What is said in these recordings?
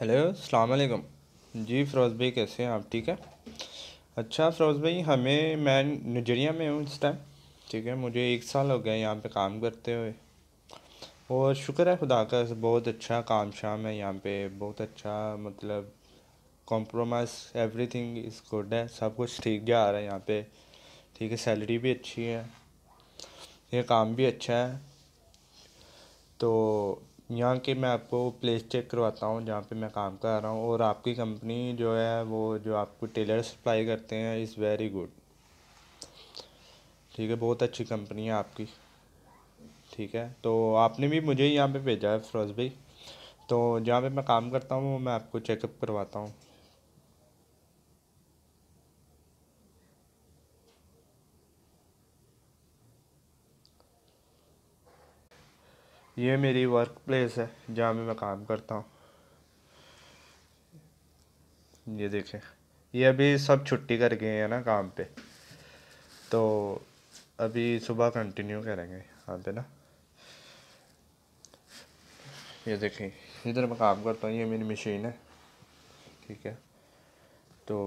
hello अलैक्म जी फ़रोज़ भाई कैसे हैं आप ठीक है अच्छा फ़रोज़ भाई हमें मैं नजरिया में हूँ इस टाइम ठीक है मुझे एक साल हो गया यहाँ पे काम करते हुए और शुक्र है खुदा का बहुत अच्छा काम शाम है यहाँ पे बहुत अच्छा मतलब कॉम्प्रोमाइज़ एवरीथिंग इज़ गुड है सब कुछ ठीक जा रहा है यहाँ पे ठीक है सैलरी भी अच्छी है ये काम भी अच्छा है तो यहाँ के मैं आपको प्लेस चेक करवाता हूँ जहाँ पे मैं काम कर रहा हूँ और आपकी कंपनी जो है वो जो आपको टेलर सप्लाई करते हैं इज़ वेरी गुड ठीक है बहुत अच्छी कंपनी है आपकी ठीक है तो आपने भी मुझे यहाँ पे भेजा है फिरोज भाई तो जहाँ पे मैं काम करता हूँ मैं आपको चेकअप करवाता हूँ ये मेरी वर्क प्लेस है जहाँ में मैं काम करता हूँ ये देखें ये अभी सब छुट्टी कर गए हैं ना काम पे तो अभी सुबह कंटिन्यू करेंगे यहाँ पे ना ये देखें इधर मैं काम करता हूँ ये मेरी मशीन है ठीक है तो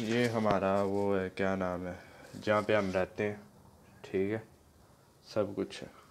ये हमारा वो है क्या नाम है जहाँ पे हम रहते हैं ठीक है सब कुछ है